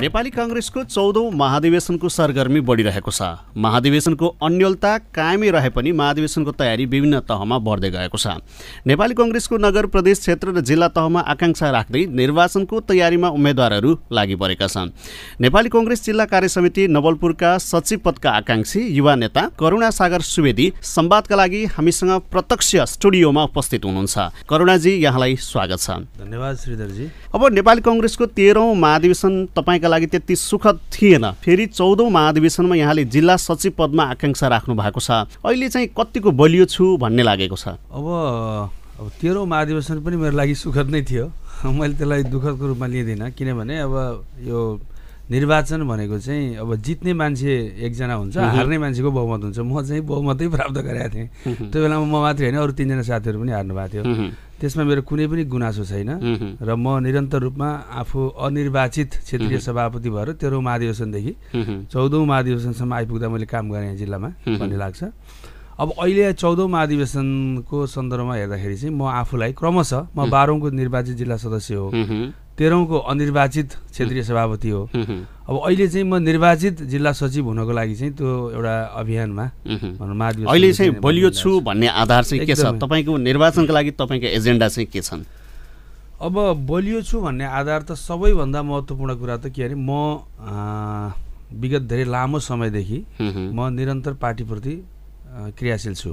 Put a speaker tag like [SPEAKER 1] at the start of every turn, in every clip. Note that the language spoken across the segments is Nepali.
[SPEAKER 1] नेपाली कङ्ग्रेसको चौधौँ महाधिवेशनको सरगर्मी बढिरहेको छ महाधिवेशनको अन्यलता कायमै रहे पनि महाधिवेशनको तयारी विभिन्न तहमा बढ्दै गएको छ नेपाली कङ्ग्रेसको नगर प्रदेश क्षेत्र र जिल्ला तहमा आकाङ्क्षा राख्दै निर्वाचनको तयारीमा उम्मेद्वारहरू लागि परेका छन् नेपाली कङ्ग्रेस जिल्ला कार्य समिति नवलपुरका सचिव पदका आकाङ्क्षी युवा नेता करुणा सागर सुवेदी सम्वादका लागि हामीसँग प्रत्यक्ष स्टुडियोमा उपस्थित हुनुहुन्छ करुणाजी यहाँलाई स्वागत छ धन्यवाद श्रीधरजी अब नेपाली कङ्ग्रेसको तेह्रौँ महाधिवेशन तपाईँका लागि त्यति सुखद थिएन फेरि चौधौँ महाधिवेशनमा यहाँले जिल्ला सचिव पदमा आकाङ्क्षा राख्नु भएको छ अहिले चाहिँ कतिको बलियो छु भन्ने लागेको छ
[SPEAKER 2] अब अब तेह्रौँ महाधिवेशन पनि मेरो लागि सुखद नै थियो मैले त्यसलाई दुःखदको रूपमा लिँदिनँ किनभने अब यो निर्वाचन भनेको चाहिँ अब जित्ने मान्छे एकजना हुन्छ हार्ने मान्छेको बहुमत हुन्छ म चाहिँ बहुमतै प्राप्त गरेका थिएँ त्यो बेलामा म मात्रै होइन अरू तिनजना साथीहरू पनि हार्नु भएको थियो त्यसमा मेरो कुनै पनि गुनासो छैन र म निरन्तर रूपमा आफू अनिर्वाचित क्षेत्रीय सभापति भएर तेह्रौँ महाधिवेशनदेखि चौधौँ महाधिवेशनसम्म आइपुग्दा मैले काम गरेँ जिल्लामा भन्ने लाग्छ अब अहिले चौधौँ महाधिवेशनको सन्दर्भमा हेर्दाखेरि चाहिँ म आफूलाई क्रमशः म बाह्रौँको निर्वाचित जिल्ला सदस्य हो तेह्रौँको अनिर्वाचित क्षेत्रीय सभापति हो अब अहिले चाहिँ म निर्वाचित जिल्ला सचिव हुनको
[SPEAKER 1] लागि चाहिँ त्यो एउटा अभियानमा अहिले चाहिँ बलियो छु भन्ने आधार चाहिँ के छ तपाईँको निर्वाचनको लागि तपाईँको एजेन्डा चाहिँ के छन्
[SPEAKER 2] अब बलियो छु भन्ने आधार त सबैभन्दा महत्त्वपूर्ण कुरा त के अरे म विगत धेरै लामो समयदेखि म निरन्तर पार्टीप्रति क्रियाशील छु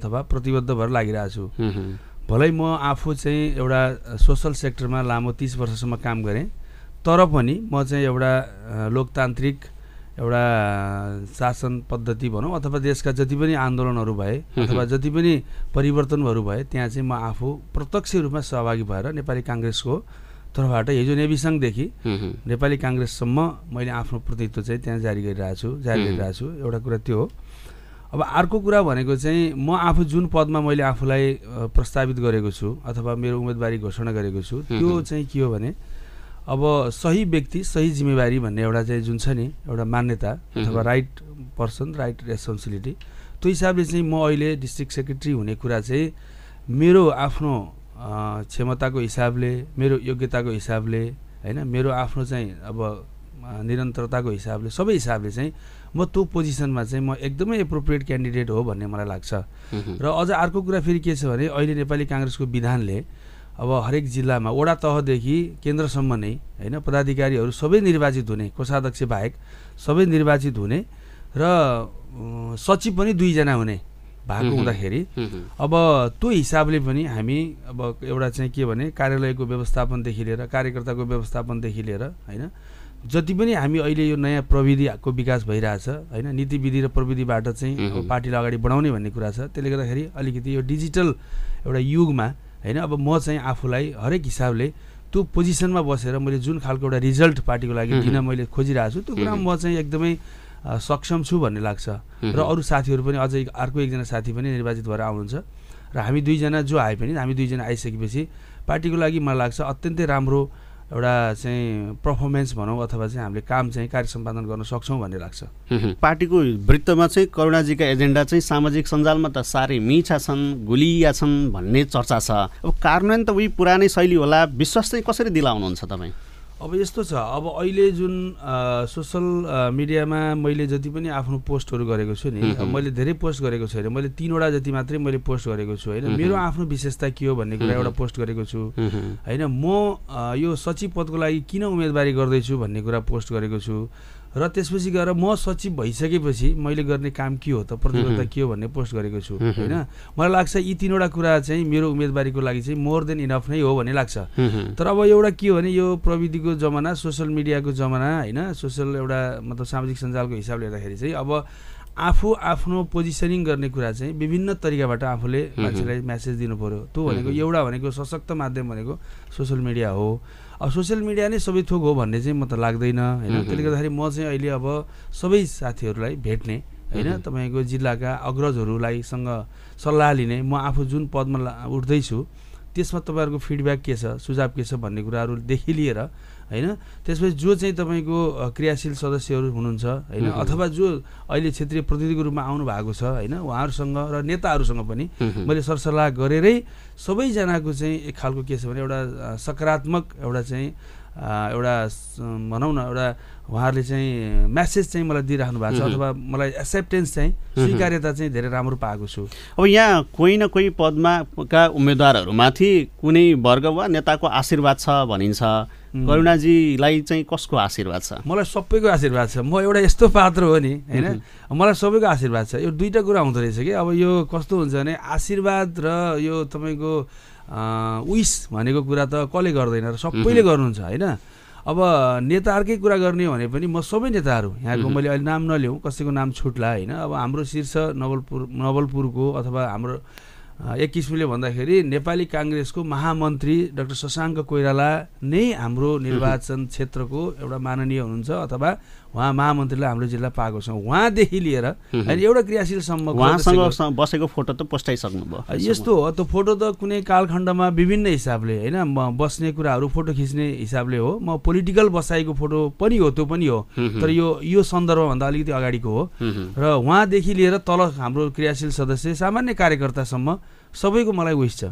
[SPEAKER 2] अथवा प्रतिबद्ध भएर लागिरहेको छु भलै म आफू चाहिँ एउटा सोसल सेक्टरमा लामो तिस वर्षसम्म काम गरेँ तर पनि म चाहिँ एउटा लोकतान्त्रिक एउटा शासन पद्धति भनौँ अथवा देशका जति पनि आन्दोलनहरू भए अथवा जति पनि परिवर्तनहरू भए त्यहाँ चाहिँ म आफू प्रत्यक्ष रूपमा सहभागी भएर नेपाली काङ्ग्रेसको तर्फबाट हिजो सङ्घदेखि नेपाली काङ्ग्रेससम्म मैले आफ्नो प्रतित्व चाहिँ त्यहाँ जारी गरिरहेको छु जारी गरिरहेको छु एउटा कुरा त्यो हो अब अर्को कुरा भनेको चाहिँ म आफू जुन पदमा मैले आफूलाई प्रस्तावित गरेको छु अथवा मेरो उम्मेदवारी घोषणा गरेको छु त्यो चाहिँ के हो भने अब सही व्यक्ति सही जिम्मेवारी भन्ने एउटा चाहिँ जुन छ नि एउटा मान्यता अथवा राइट पर्सन राइट रेस्पोन्सिबिलिटी त्यो हिसाबले चाहिँ म अहिले डिस्ट्रिक्ट सेक्रेटरी हुने कुरा चाहिँ मेरो आफ्नो क्षमताको हिसाबले मेरो योग्यताको हिसाबले होइन मेरो आफ्नो चाहिँ अब निरन्तरताको हिसाबले सबै हिसाबले चाहिँ म त्यो पोजिसनमा चाहिँ म एकदमै एप्रोप्रिएट क्यान्डिडेट हो भन्ने मलाई लाग्छ र अझ अर्को कुरा फेरि के छ भने अहिले नेपाली काङ्ग्रेसको विधानले अब हरेक जिल्लामा वडा तहदेखि केन्द्रसम्म नै होइन पदाधिकारीहरू सबै निर्वाचित हुने कोषाध्यक्ष बाहेक सबै निर्वाचित हुने र सचिव पनि दुईजना हुने भएको हुँदाखेरि अब त्यो हिसाबले पनि हामी अब एउटा चाहिँ के भने कार्यालयको व्यवस्थापनदेखि लिएर कार्यकर्ताको व्यवस्थापनदेखि लिएर होइन जति पनि हामी अहिले यो नयाँ प्रविधिको विकास भइरहेछ होइन नीति विधि र प्रविधिबाट चाहिँ पार्टीलाई अगाडि बढाउने भन्ने कुरा छ त्यसले गर्दाखेरि अलिकति यो डिजिटल एउटा युगमा होइन अब म चाहिँ आफूलाई हरेक हिसाबले त्यो पोजिसनमा बसेर मैले जुन खालको एउटा रिजल्ट पार्टीको लागि दिन मैले खोजिरहेको छु त्यो कुरा म चाहिँ एकदमै सक्षम छु भन्ने लाग्छ र अरू साथीहरू पनि अझै अर्को एकजना साथी पनि निर्वाचित भएर आउनुहुन्छ र हामी दुईजना जो आए पनि हामी दुईजना आइसकेपछि पार्टीको लागि मलाई लाग्छ अत्यन्तै राम्रो एउटा चाहिँ पर्फर्मेन्स भनौँ अथवा चाहिँ हामीले काम चाहिँ कार्य सम्पादन गर्न सक्छौँ भन्ने लाग्छ
[SPEAKER 1] पार्टीको वृत्तमा चाहिँ करुणाजीका एजेन्डा चाहिँ सामाजिक सञ्जालमा त साह्रै मिठा छन् गुलिया छन् भन्ने चर्चा छ अब कार्यान्वयन त उही पुरानै शैली होला विश्वास चाहिँ कसरी दिलाउनुहुन्छ तपाईँ
[SPEAKER 2] अब यस्तो छ अब अहिले जुन सोसल मिडियामा मैले जति पनि आफ्नो पोस्टहरू गरेको छु नि मैले धेरै पोस्ट गरेको छैन मैले तिनवटा जति मात्रै मैले पोस्ट गरेको छु होइन मेरो आफ्नो विशेषता के हो भन्ने कुरा एउटा पोस्ट गरेको छु होइन म यो सचिव पदको लागि किन उम्मेदवारी गर्दैछु भन्ने कुरा पोस्ट गरेको छु र त्यसपछि गएर म सचिव भइसकेपछि मैले गर्ने काम के हो त प्रतिबद्धता के हो भन्ने पोस्ट गरेको छु होइन मलाई लाग्छ यी तिनवटा कुरा चाहिँ मेरो उम्मेदवारीको लागि चाहिँ मोर देन इनफ नै हो भन्ने लाग्छ तर अब एउटा के हो भने यो प्रविधिको जमाना सोसियल मिडियाको जमाना होइन सोसियल एउटा मतलब सामाजिक सञ्जालको हिसाबले हेर्दाखेरि चाहिँ अब आफू आफ्नो पोजिसनिङ गर्ने कुरा चाहिँ विभिन्न तरिकाबाट आफूले मान्छेलाई म्यासेज दिनु पऱ्यो त्यो भनेको एउटा भनेको सशक्त माध्यम भनेको सोसियल मिडिया हो अब सोसियल मिडिया नै सबै थोक हो भन्ने चाहिँ म त लाग्दैन होइन त्यसले गर्दाखेरि म चाहिँ अहिले अब सबै साथीहरूलाई भेट्ने होइन तपाईँको जिल्लाका अग्रजहरूलाईसँग सल्लाह लिने म आफू जुन पदमा उठ्दैछु त्यसमा तपाईँहरूको फिडब्याक के छ सुझाव के छ भन्ने कुराहरूदेखि लिएर होइन त्यसपछि जो चाहिँ तपाईँको क्रियाशील सदस्यहरू हुनुहुन्छ होइन अथवा जो अहिले क्षेत्रीय प्रतिनिधिको रूपमा आउनु भएको छ होइन उहाँहरूसँग र नेताहरूसँग पनि मैले सरसल्लाह गरेरै सबैजनाको चाहिँ एक खालको के छ भने एउटा सकारात्मक एउटा चाहिँ एउटा भनौँ न एउटा उहाँहरूले चाहिँ म्यासेज चाहिँ मलाई दिइराख्नु भएको छ अथवा मलाई एक्सेप्टेन्स चाहिँ स्वीकार्यता चाहिँ धेरै राम्रो पाएको छु
[SPEAKER 1] अब यहाँ कोही न कोही पदमा का उम्मेद्वारहरूमाथि कुनै वर्ग वा नेताको आशीर्वाद छ भनिन्छ करुणाजीलाई चाहिँ कसको आशीर्वाद छ
[SPEAKER 2] मलाई सबैको आशीर्वाद छ म एउटा यस्तो पात्र हो नि होइन मलाई सबैको आशीर्वाद छ यो दुईवटा कुरा हुँदो रहेछ कि अब यो कस्तो हुन्छ भने आशीर्वाद र यो तपाईँको उइस भनेको कुरा त कसले गर्दैन र सबैले गर्नुहुन्छ होइन अब नेताहरूकै कुरा गर्ने भने पनि म सबै नेताहरू यहाँको मैले अहिले नाम नल्याउँ कसैको नाम छुट्ला होइन अब हाम्रो शीर्ष नवलपुर नवलपुरको अथवा हाम्रो एक किसिमले भन्दाखेरि नेपाली काङ्ग्रेसको महामन्त्री डाक्टर शशाङ्क कोइराला नै हाम्रो निर्वाचन क्षेत्रको एउटा माननीय हुनुहुन्छ अथवा उहाँ महामन्त्रीले हाम्रो जिल्ला पाएको छ
[SPEAKER 1] उहाँदेखि लिएर होइन एउटा क्रियाशीलसम्म उहाँसँग बसेको फोटो त भयो यस्तो
[SPEAKER 2] हो त्यो फोटो त कुनै कालखण्डमा विभिन्न हिसाबले होइन म बस्ने कुराहरू फोटो खिच्ने हिसाबले हो म पोलिटिकल बसाइको फोटो पनि हो त्यो पनि हो तर यो यो सन्दर्भभन्दा अलिकति अगाडिको हो र उहाँदेखि लिएर तल हाम्रो क्रियाशील सदस्य सामान्य कार्यकर्तासम्म सबैको
[SPEAKER 1] मलाई विस छ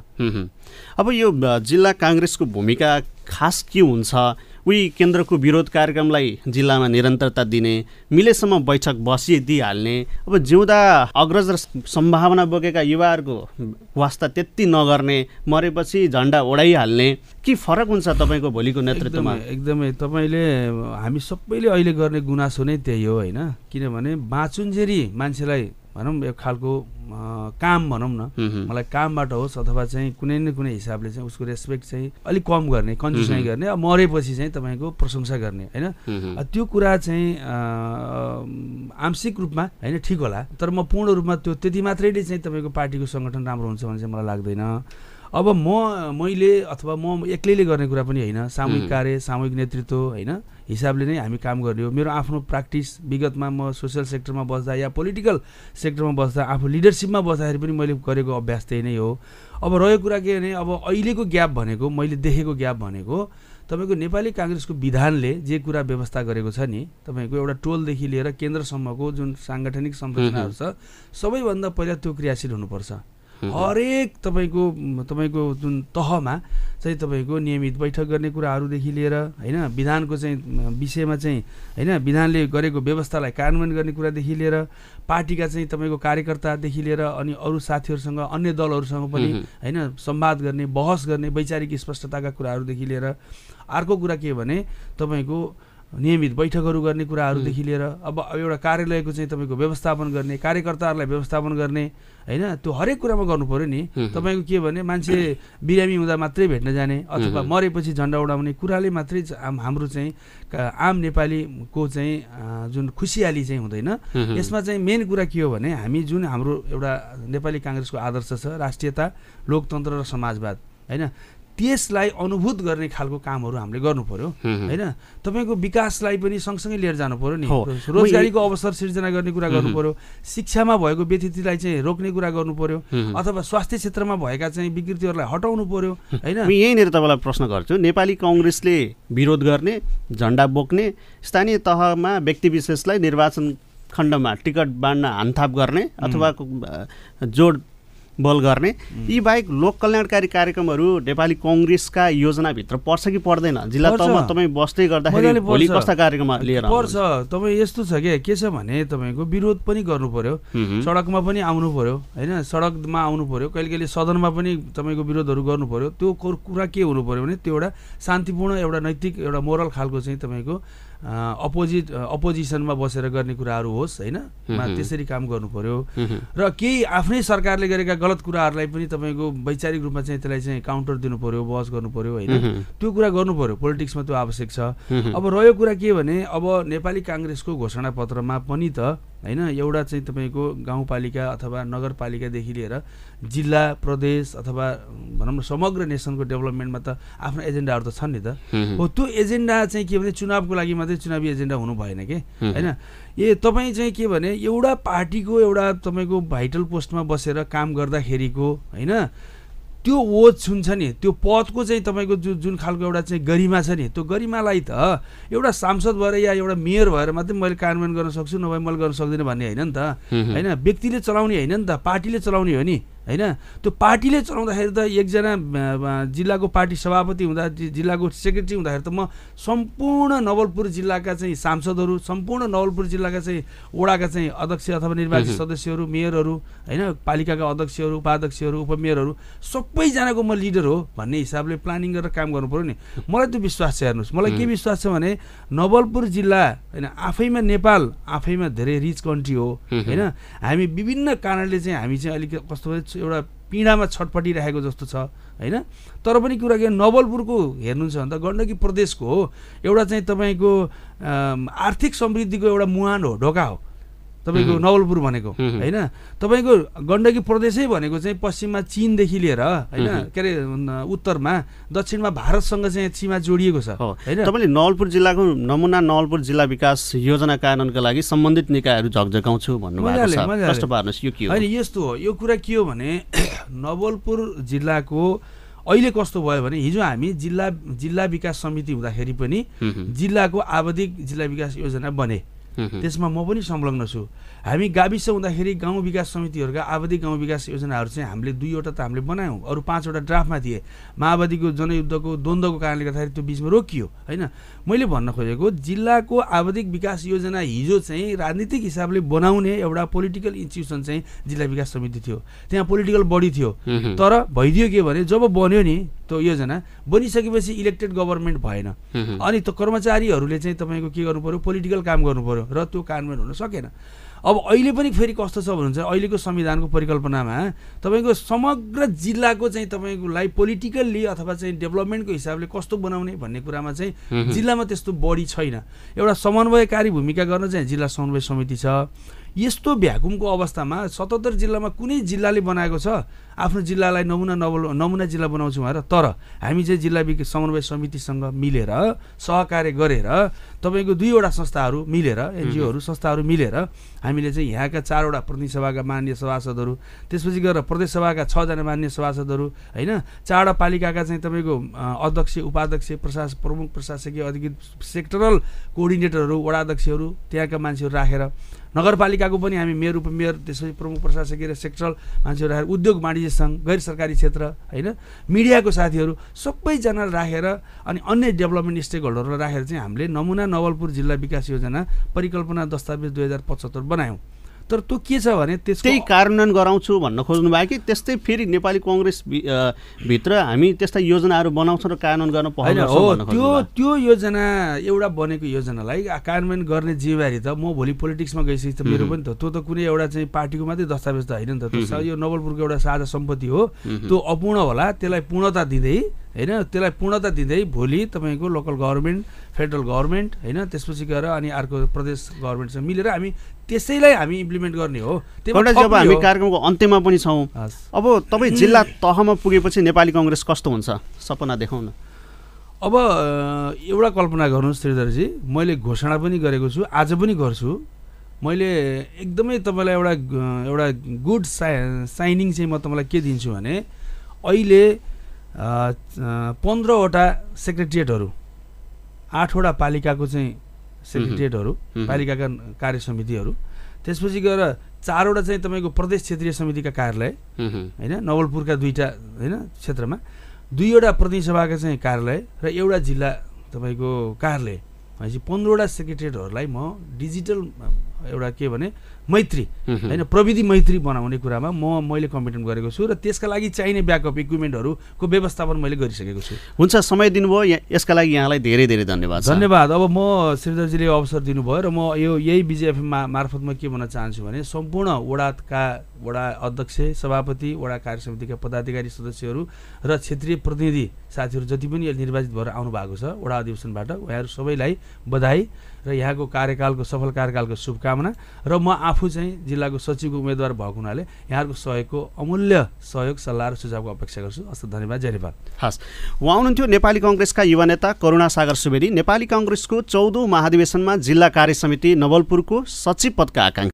[SPEAKER 1] अब यो जिल्ला काङ्ग्रेसको भूमिका खास के हुन्छ उही केन्द्रको विरोध कार्यक्रमलाई जिल्लामा निरन्तरता दिने मिलेसम्म बैठक बसिदिइहाल्ने अब जिउँदा अग्रज र सम्भावना बोकेका युवाहरूको वास्ता त्यति नगर्ने मरेपछि झन्डा ओढाइहाल्ने के फरक हुन्छ तपाईँको भोलिको नेतृत्वमा
[SPEAKER 2] एकदमै तपाईँले हामी सबैले अहिले गर्ने गुनासो नै त्यही हो होइन किनभने बाँचुन्जेरी मान्छेलाई भनौँ एक खालको काम भनौँ न मलाई कामबाट होस् अथवा चाहिँ कुनै न कुनै हिसाबले चाहिँ उसको रेस्पेक्ट चाहिँ अलिक कम गर्ने कन्जुस गर्ने मरेपछि चाहिँ तपाईँको प्रशंसा गर्ने होइन त्यो कुरा चाहिँ आंशिक रूपमा होइन ठिक होला तर म पूर्ण रूपमा त्यो त्यति मात्रैले चाहिँ तपाईँको पार्टीको सङ्गठन राम्रो हुन्छ भने चाहिँ मलाई लाग्दैन अब म मैले अथवा म एक्लैले गर्ने कुरा पनि होइन सामूहिक कार्य सामूहिक नेतृत्व होइन हिसाबले नै हामी काम गर्ने हो मेरो आफ्नो प्र्याक्टिस विगतमा म सोसियल सेक्टरमा बस्दा या पोलिटिकल सेक्टरमा बस्दा आफू लिडरसिपमा बस्दाखेरि पनि मैले गरेको अभ्यास त्यही नै हो अब रह्यो कुरा के भने अब अहिलेको ग्याप भनेको मैले देखेको ग्याप भनेको तपाईँको नेपाली काङ्ग्रेसको विधानले जे कुरा व्यवस्था गरेको छ नि तपाईँको एउटा टोलदेखि लिएर केन्द्रसम्मको जुन साङ्गठनिक संरचनाहरू छ सबैभन्दा पहिला त्यो क्रियाशील हुनुपर्छ हरेक तपाईँको तपाईँको जुन तहमा चाहिँ तपाईँको नियमित बैठक गर्ने कुराहरूदेखि लिएर होइन विधानको चाहिँ विषयमा चाहिँ होइन विधानले गरेको व्यवस्थालाई कार्यान्वयन गर्ने कुरादेखि लिएर पार्टीका चाहिँ तपाईँको कार्यकर्तादेखि लिएर अनि अरू साथीहरूसँग अन्य दलहरूसँग पनि होइन संवाद गर्ने बहस गर्ने वैचारिक स्पष्टताका कुराहरूदेखि लिएर अर्को कुरा के भने तपाईँको नियमित बैठकहरू गर्ने कुराहरूदेखि लिएर अब एउटा कार्यालयको चाहिँ तपाईँको व्यवस्थापन गर्ने कार्यकर्ताहरूलाई व्यवस्थापन गर्ने होइन त्यो हरेक कुरामा गर्नु पऱ्यो नि तपाईँको के भने मान्छे बिरामी हुँदा मात्रै भेट्न जाने अथवा मरेपछि झन्डा उडाउने कुराले मात्रै हाम्रो चाहिँ आम नेपालीको चाहिँ जुन खुसियाली चाहिँ हुँदैन यसमा चाहिँ मेन कुरा के हो भने हामी जुन हाम्रो एउटा नेपाली काङ्ग्रेसको आदर्श छ राष्ट्रियता लोकतन्त्र र समाजवाद होइन त्यसलाई अनुभूत गर्ने खालको कामहरू हामीले गर्नु पर्यो होइन तपाईँको विकासलाई पनि सँगसँगै लिएर जानु पर्यो नि रोजगारीको अवसर सिर्जना गर्ने कुरा गर्नु पर्यो शिक्षामा भएको व्यतिथिलाई चाहिँ रोक्ने कुरा गर्नु पर्यो अथवा स्वास्थ्य क्षेत्रमा
[SPEAKER 1] भएका चाहिँ विकृतिहरूलाई हटाउनु पर्यो होइन यहीँनिर तपाईँलाई प्रश्न गर्छु नेपाली कङ्ग्रेसले विरोध गर्ने झन्डा बोक्ने स्थानीय तहमा व्यक्ति विशेषलाई निर्वाचन खण्डमा टिकट बाँड्न हानथाप गर्ने अथवा जोड बल गर्ने यी बाहेक लोक कल्याणकारी कार्यक्रमहरू नेपाली कङ्ग्रेसका योजनाभित्र पर्छ कि पर्दैन जिल्ला तहमा तपाईँ बस्दै गर्दाखेरि भोलि कस्ता कार्यक्रम लिएर
[SPEAKER 2] पर्छ तपाईँ यस्तो छ क्या के छ भने तपाईँको विरोध पनि गर्नु पर्यो सडकमा पनि आउनु पर्यो होइन सडकमा आउनु पर्यो कहिले कहिले सदनमा पनि तपाईँको विरोधहरू गर्नु पर्यो त्यो कुरा के हुनु पर्यो भने त्यो एउटा शान्तिपूर्ण एउटा नैतिक एउटा मोरल खालको चाहिँ तपाईँको अपोजिट अपोजिसनमा बसेर गर्ने कुराहरू होस् होइन त्यसरी काम गर्नु पर्यो र केही आफ्नै सरकारले गरेका गलत कुराहरूलाई पनि तपाईँको वैचारिक रूपमा चाहिँ त्यसलाई चाहिँ काउन्टर दिनु पर्यो बहस गर्नु पर्यो होइन त्यो कुरा गर्नु पर्यो पोलिटिक्समा त्यो आवश्यक छ अब रह्यो कुरा के भने अब नेपाली काङ्ग्रेसको घोषणा पत्रमा पनि त होइन एउटा चाहिँ तपाईँको गाउँपालिका अथवा नगरपालिकादेखि लिएर जिल्ला प्रदेश अथवा भनौँ न समग्र नेसनको डेभलपमेन्टमा त आफ्नो एजेन्डाहरू त छन् नि त हो त्यो एजेन्डा चाहिँ के भने चुनावको लागि मात्रै चुनावी एजेन्डा हुनु भएन कि होइन ए तपाईँ चाहिँ के भने एउटा पार्टीको एउटा तपाईँको भाइटल पोस्टमा बसेर काम गर्दाखेरिको होइन त्यो ओज हुन्छ नि त्यो पदको चाहिँ तपाईँको जो जुन खालको एउटा चाहिँ गरिमा छ नि त्यो गरिमालाई त एउटा सांसद भएर या एउटा मेयर भएर मात्रै मैले कार्यान्वयन गर्न सक्छु नभए मैले गर्न सक्दिनँ भन्ने होइन नि त होइन व्यक्तिले चलाउने होइन नि त पार्टीले चलाउने हो नि होइन त्यो पार्टीले चलाउँदाखेरि त एकजना जिल्लाको पार्टी सभापति हुँदा जिल्लाको सेक्रेटरी हुँदाखेरि त म सम्पूर्ण नवलपुर जिल्लाका चाहिँ सांसदहरू सम्पूर्ण नवलपुर जिल्लाका चाहिँ वडाका चाहिँ अध्यक्ष अथवा निर्वाचित सदस्यहरू मेयरहरू होइन पालिकाका अध्यक्षहरू उपाध्यक्षहरू उपमेयरहरू सबैजनाको म लिडर हो भन्ने हिसाबले प्लानिङ गरेर काम गर्नु नि मलाई त्यो विश्वास छ हेर्नुहोस् मलाई के विश्वास छ भने नवलपुर जिल्ला होइन आफैमा नेपाल आफैमा धेरै रिच कन्ट्री हो होइन हामी विभिन्न कारणले चाहिँ हामी चाहिँ अलिक कस्तो एउटा पीडामा छटपटिरहेको जस्तो छ होइन तर पनि कुरा के नवलपुरको हेर्नुहुन्छ भने त गण्डकी प्रदेशको हो एउटा चाहिँ तपाईँको आर्थिक समृद्धिको एउटा मुहान हो ढोका हो तपाईँको नवलपुर भनेको होइन तपाईँको गण्डकी प्रदेशै भनेको चाहिँ पश्चिममा चिनदेखि लिएर होइन के अरे उत्तरमा दक्षिणमा भारतसँग चाहिँ सीमा जोडिएको छ होइन
[SPEAKER 1] तपाईँले नवलपुर जिल्लाको नमुना नवलपुर जिल्ला विकास योजना कार्यान्वयनका लागि सम्बन्धित निकायहरू झकझकाउँछु भन्नुभएको होइन
[SPEAKER 2] यस्तो हो यो कुरा के हो भने नवलपुर जिल्लाको अहिले कस्तो भयो भने हिजो हामी जिल्ला जिल्ला विकास समिति हुँदाखेरि पनि जिल्लाको आवधिक जिल्ला विकास योजना बने त्यसमा म पनि संलग्न छु हामी गाविस हुँदाखेरि गाउँ विकास समितिहरूका आवधिक गाउँ विकास योजनाहरू चाहिँ हामीले दुईवटा त हामीले बनायौँ अरू पाँचवटा ड्राफ्टमा थिए माओवादीको जनयुद्धको द्वन्द्वको कारणले गर्दाखेरि त्यो बिचमा रोकियो होइन मैले भन्न खोजेको जिल्लाको आवधिक विकास योजना हिजो चाहिँ राजनीतिक हिसाबले बनाउने एउटा पोलिटिकल इन्स्टिट्युसन चाहिँ जिल्ला विकास समिति थियो त्यहाँ पोलिटिकल बडी थियो तर भइदियो के भने जब बन्यो नि त्यो योजना बनिसकेपछि इलेक्टेड गभर्मेन्ट भएन अनि त्यो कर्मचारीहरूले चाहिँ तपाईँको के गर्नु पऱ्यो पोलिटिकल काम गर्नु र त्यो कार्यान्वयन हुन सकेन अब अहिले पनि फेरि कस्तो छ भन्नुहुन्छ अहिलेको संविधानको परिकल्पनामा तपाईँको समग्र जिल्लाको चाहिँ तपाईँकोलाई पोलिटिकल्ली अथवा चाहिँ डेभलपमेन्टको हिसाबले कस्तो बनाउने भन्ने कुरामा चाहिँ जिल्लामा त्यस्तो बढी छैन एउटा समन्वयकारी भूमिका गर्न चाहिँ जिल्ला समन्वय समिति छ यस्तो भ्याकुमको अवस्थामा सतहत्तर जिल्लामा कुनै जिल्लाले बनाएको छ आफ्नो जिल्लालाई नमुना नबल नमुना जिल्ला बनाउँछौँ भनेर तर हामी चाहिँ जिल्ला वि समन्वय समितिसँग मिलेर सहकार्य गरेर तपाईँको दुईवटा संस्थाहरू मिलेर एनजिओहरू संस्थाहरू मिलेर हामीले चाहिँ यहाँका चारवटा प्रतिनिधि सभाका मान्य सभासदहरू त्यसपछि गएर प्रदेश प्रदेशसभाका छजना मान्य सभासदहरू होइन चारवटा पालिकाका चाहिँ तपाईँको अध्यक्ष उपाध्यक्ष प्रशास प्रमुख प्रशासकीय अधिकृत सेक्टरल कोअर्डिनेटरहरू वडा अध्यक्षहरू त्यहाँका मान्छेहरू राखेर नगरपालिकाको पनि हामी मेयर उपमेयर त्यसपछि प्रमुख प्रशासकीय र सेक्टरल मान्छेहरू राखेर उद्योग वाणिज्य सङ्घ गैर सरकारी क्षेत्र होइन मिडियाको साथीहरू सबैजना राखेर अनि अन्य डेभलपमेन्ट स्टेक होल्डरलाई राखेर चाहिँ हामीले नमुना नवलपुर जिल्ला विकास योजना परिकल्पना दस्तावेज दुई हजार पचहत्तर बनायौँ
[SPEAKER 1] तर त्यो के छ भने त्यही कार्यान्वयन गराउँछु भन्न खोज्नु भयो कि त्यस्तै फेरि नेपाली कङ्ग्रेस भित्र हामी त्यस्ता योजनाहरू बनाउँछौँ र कार्यान्वयन गर्न पाउँदैन हो त्यो त्यो
[SPEAKER 2] योजना एउटा बनेको योजनालाई कार्यान्वयन गर्ने जिम्मेवारी त म भोलि पोलिटिक्समा गइसकेपछि त मेरो पनि त त्यो त कुनै एउटा चाहिँ पार्टीको मात्रै दस्तावेज त होइन नि त यो नवलपुरको एउटा साझा सम्पत्ति हो त्यो अपूर्ण होला त्यसलाई पूर्णता दिँदै होइन त्यसलाई पूर्णता दिँदै भोलि तपाईँको लोकल गभर्मेन्ट फेडरल गभर्मेन्ट होइन त्यसपछि गएर अनि अर्को प्रदेश गभर्मेन्टसँग मिलेर हामी त्यसैलाई हामी इम्प्लिमेन्ट गर्ने हो
[SPEAKER 1] अब हामी कार्यक्रमको अन्त्यमा पनि छौँ अब तपाईँ जिल्ला तहमा पुगेपछि नेपाली कङ्ग्रेस कस्तो हुन्छ सपना देखाउन
[SPEAKER 2] अब एउटा कल्पना गर्नुहोस् श्रीधरजी मैले घोषणा पनि गरेको छु आज पनि गर्छु मैले एकदमै तपाईँलाई एउटा एउटा गुड साइनिङ चाहिँ म तपाईँलाई के दिन्छु भने अहिले पन्ध्रवटा सेक्रेटेरिएटहरू आठवटा पालिकाको चाहिँ सेक्रेटेरिएटहरू पालिकाका कार्य समितिहरू त्यसपछि गएर चारवटा चाहिँ तपाईँको प्रदेश क्षेत्रीय समितिका कार्यालय होइन नवलपुरका दुईवटा होइन क्षेत्रमा दुईवटा प्रतिनिधिसभाका चाहिँ कार्यालय र एउटा जिल्ला तपाईँको कार्यालय भनेपछि पन्ध्रवटा सेक्रेटेरिएटहरूलाई म डिजिटल एउटा के भने मैत्री होइन प्रविधि मैत्री बनाउने कुरामा म मैले कम्पिटेन्ट गरेको छु र त्यसका लागि चाहिने ब्याकअप इक्विपमेन्टहरूको व्यवस्थापन मैले गरिसकेको छु
[SPEAKER 1] हुन्छ समय दिनुभयो यसका लागि यहाँलाई धेरै धेरै धन्यवाद धन्यवाद
[SPEAKER 2] अब म श्रीधरजीले अवसर दिनुभयो र म यो यही बिजेएफएममा मार्फत म के भन्न चाहन्छु भने सम्पूर्ण वडाका वडा अध्यक्ष सभापति वडा कार्य समितिका पदाधिकारी सदस्यहरू र क्षेत्रीय प्रतिनिधि साथीहरू जति पनि निर्वाचित भएर आउनु भएको छ वडा अधिवेशनबाट उहाँहरू सबैलाई बधाई र यहाँको कार्यकालको सफल कार्यकालको शुभकामना शुभकामना र म आफू चाहिँ जिल्लाको सचिवको उम्मेद्वार भएको हुनाले यहाँहरूको सहयोगको अमूल्य सहयोग सल्लाह र सुझावको अपेक्षा गर्छु हस्त धन्यवाद जय नेपाल
[SPEAKER 1] हस् उहाँ हुनुहुन्थ्यो नेपाली कङ्ग्रेसका युवा नेता करुणा सागर सुवेदी नेपाली कङ्ग्रेसको चौधौँ महाधिवेशनमा जिल्ला कार्य समिति नवलपुरको सचिव पदका आकाङ्क्षा